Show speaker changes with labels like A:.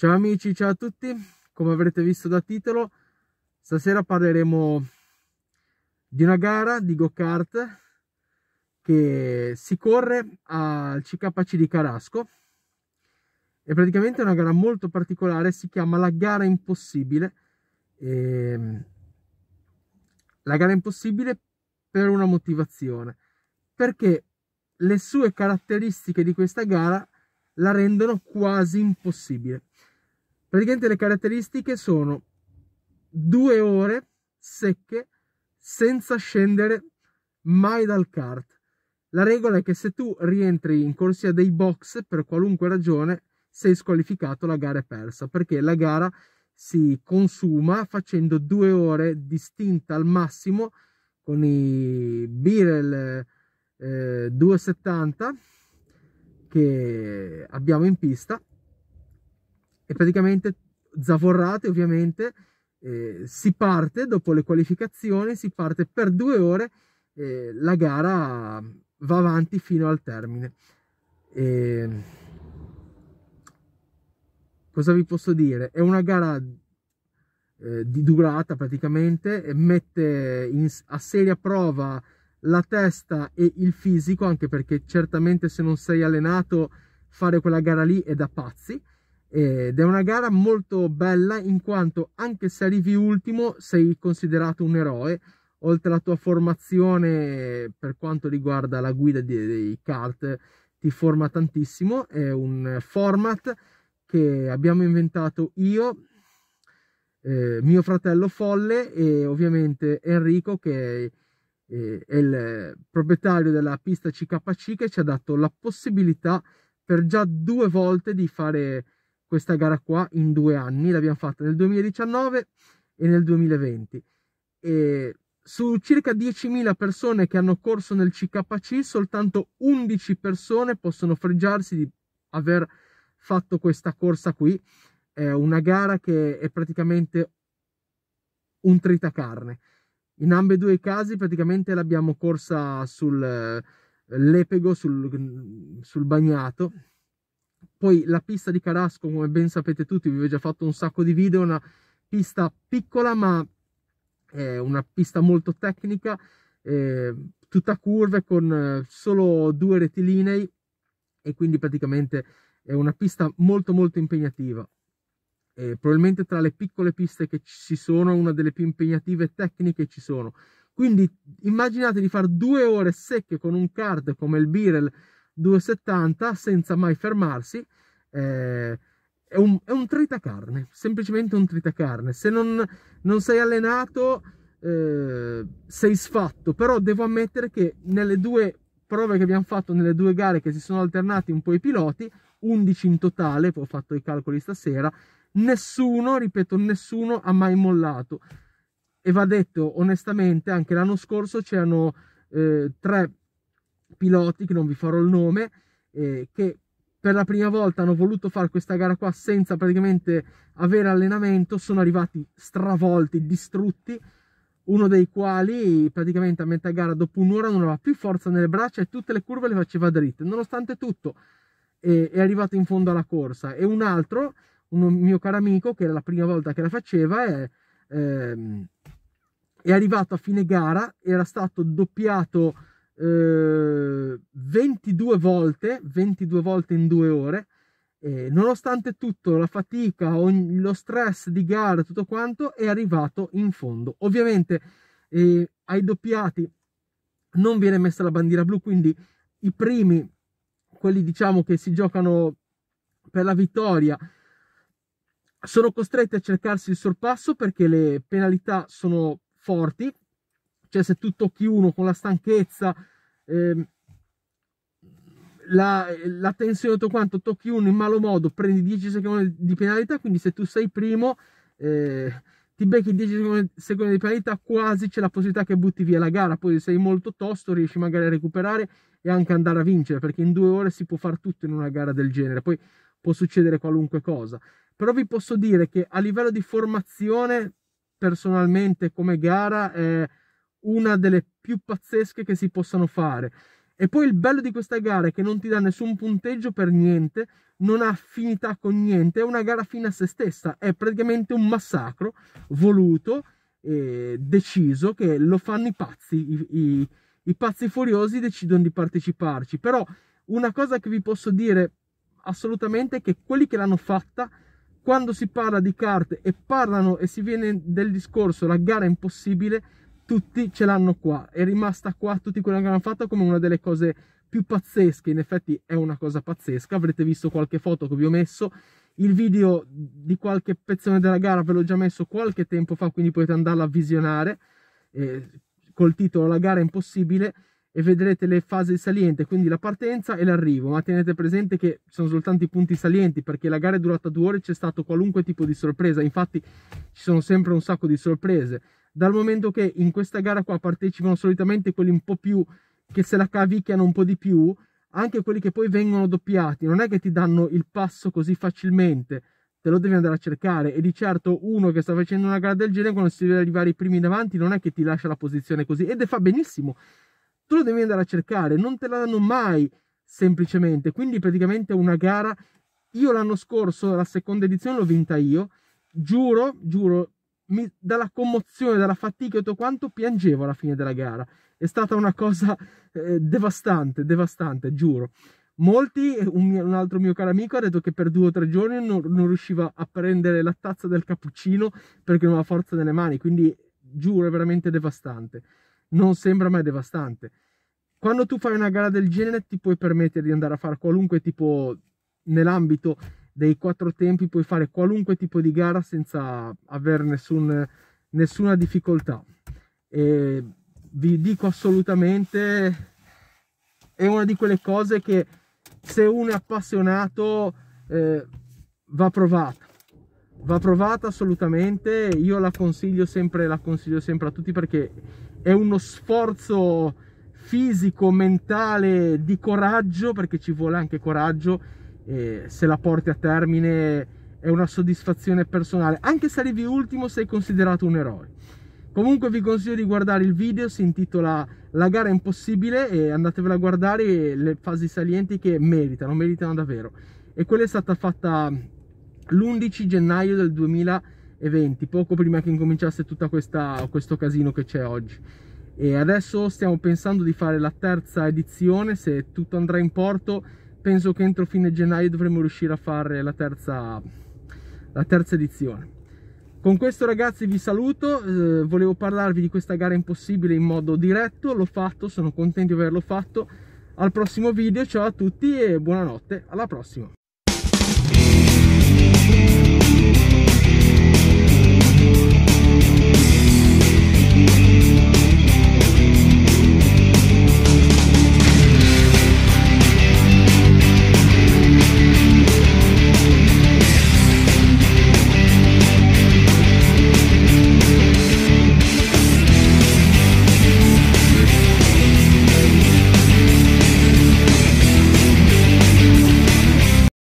A: Ciao amici, ciao a tutti, come avrete visto da titolo, stasera parleremo di una gara di go-kart che si corre al CKC di Carasco È praticamente una gara molto particolare, si chiama la gara impossibile. E... Ehm, la gara impossibile per una motivazione, perché le sue caratteristiche di questa gara la rendono quasi impossibile Praticamente le caratteristiche sono due ore secche senza scendere mai dal kart. La regola è che se tu rientri in corsia dei box per qualunque ragione sei squalificato, la gara è persa perché la gara si consuma facendo due ore distinta al massimo con i Birel eh, 270 che abbiamo in pista e praticamente zavorrate ovviamente eh, si parte dopo le qualificazioni si parte per due ore eh, la gara va avanti fino al termine e... cosa vi posso dire è una gara eh, di durata praticamente mette in, a seria prova la testa e il fisico anche perché certamente se non sei allenato fare quella gara lì è da pazzi ed è una gara molto bella in quanto anche se arrivi ultimo sei considerato un eroe oltre alla tua formazione per quanto riguarda la guida dei kart ti forma tantissimo è un format che abbiamo inventato io eh, mio fratello Folle e ovviamente Enrico che è, eh, è il proprietario della pista CKC che ci ha dato la possibilità per già due volte di fare questa gara qua in due anni, l'abbiamo fatta nel 2019 e nel 2020. E su circa 10.000 persone che hanno corso nel CKC, soltanto 11 persone possono freggiarsi di aver fatto questa corsa qui. È una gara che è praticamente un tritacarne. In ambedue i casi praticamente l'abbiamo corsa sull'epego, sul, eh, mm, sul bagnato, poi la pista di Carasco, come ben sapete tutti, vi ho già fatto un sacco di video, è una pista piccola ma è eh, una pista molto tecnica, eh, tutta curve con eh, solo due rettilinei e quindi praticamente è una pista molto molto impegnativa. Eh, probabilmente tra le piccole piste che ci sono, una delle più impegnative tecniche ci sono. Quindi immaginate di fare due ore secche con un kart come il Birel 2,70 senza mai fermarsi. Eh, è, un, è un tritacarne, semplicemente un tritacarne. Se non, non sei allenato, eh, sei sfatto. Però devo ammettere che nelle due prove che abbiamo fatto, nelle due gare che si sono alternati un po' i piloti, 11 in totale, ho fatto i calcoli stasera, nessuno, ripeto, nessuno ha mai mollato. E va detto onestamente, anche l'anno scorso c'erano eh, tre piloti, che non vi farò il nome, eh, che per la prima volta hanno voluto fare questa gara qua senza praticamente avere allenamento, sono arrivati stravolti, distrutti, uno dei quali praticamente a metà gara dopo un'ora non aveva più forza nelle braccia e tutte le curve le faceva dritte. Nonostante tutto eh, è arrivato in fondo alla corsa e un altro, un mio caro amico che era la prima volta che la faceva, è, ehm, è arrivato a fine gara, era stato doppiato eh, 22 volte, 22 volte in due ore. e ehm, nonostante tutto, la fatica, lo stress di gara, tutto quanto, è arrivato in fondo. Ovviamente eh, ai doppiati non viene messa la bandiera blu, quindi i primi, quelli diciamo che si giocano per la vittoria, sono costretti a cercarsi il sorpasso perché le penalità sono forti, cioè se tu tocchi uno con la stanchezza, eh, la, la, tensione tutto quanto, tocchi uno in malo modo, prendi 10 secondi di penalità, quindi se tu sei primo eh, ti becchi 10 secondi, secondi, di penalità, quasi c'è la possibilità che butti via la gara, poi se sei molto tosto riesci magari a recuperare e anche andare a vincere, perché in due ore si può fare tutto in una gara del genere, poi può succedere qualunque cosa. Però vi posso dire che a livello di formazione, personalmente come gara, eh, una delle più pazzesche che si possano fare. E poi il bello di questa gara è che non ti dà nessun punteggio per niente, non ha affinità con niente, è una gara fine a se stessa, è praticamente un massacro voluto e deciso che lo fanno i pazzi, i, i, i pazzi furiosi decidono di parteciparci. Però una cosa che vi posso dire assolutamente è che quelli che l'hanno fatta, quando si parla di carte e parlano e si viene del discorso la gara è impossibile, tutti ce l'hanno qua, è rimasta qua, tutti quelli che l'hanno fatta come una delle cose più pazzesche, in effetti è una cosa pazzesca, avrete visto qualche foto che vi ho messo, il video di qualche pezzone della gara ve l'ho già messo qualche tempo fa, quindi potete andarla a visionare, eh, col titolo La gara è impossibile, e vedrete le fasi saliente, quindi la partenza e l'arrivo, ma tenete presente che sono soltanto i punti salienti perché la gara è durata due ore e c'è stato qualunque tipo di sorpresa, infatti ci sono sempre un sacco di sorprese dal momento che in questa gara qua partecipano solitamente quelli un po' più che se la cavicchiano un po' di più, anche quelli che poi vengono doppiati, non è che ti danno il passo così facilmente, te lo devi andare a cercare e di certo uno che sta facendo una gara del genere quando si deve arrivare i primi davanti non è che ti lascia la posizione così ed è fa benissimo. Tu lo devi andare a cercare, non te la danno mai semplicemente, quindi praticamente è una gara io l'anno scorso la seconda edizione l'ho vinta io, giuro, giuro mi, dalla commozione, dalla fatica e tutto quanto, piangevo alla fine della gara. È stata una cosa eh, devastante, devastante, giuro. Molti, un, un, altro mio caro amico, ha detto che per due o tre giorni non, non riusciva a prendere la tazza del cappuccino perché non aveva forza nelle mani, quindi giuro, è veramente devastante. Non sembra mai devastante. Quando tu fai una gara del genere ti puoi permettere di andare a fare qualunque tipo nell'ambito dei quattro tempi puoi fare qualunque tipo di gara senza avere nessun, nessuna difficoltà. E vi dico assolutamente, è una di quelle cose che se uno è appassionato eh, va provata. Va provata assolutamente, io la consiglio sempre, la consiglio sempre a tutti perché è uno sforzo fisico, mentale, di coraggio, perché ci vuole anche coraggio e se la porti a termine è una soddisfazione personale anche se arrivi ultimo sei considerato un eroe comunque vi consiglio di guardare il video si intitola la gara impossibile e andatevela a guardare le fasi salienti che meritano meritano davvero e quella è stata fatta l'11 gennaio del 2020 poco prima che incominciasse tutto questo casino che c'è oggi e adesso stiamo pensando di fare la terza edizione se tutto andrà in porto penso che entro fine gennaio dovremo riuscire a fare la terza, la terza edizione. Con questo ragazzi vi saluto, eh, volevo parlarvi di questa gara impossibile in modo diretto, l'ho fatto, sono contento di averlo fatto. Al prossimo video, ciao a tutti e buonanotte, alla prossima!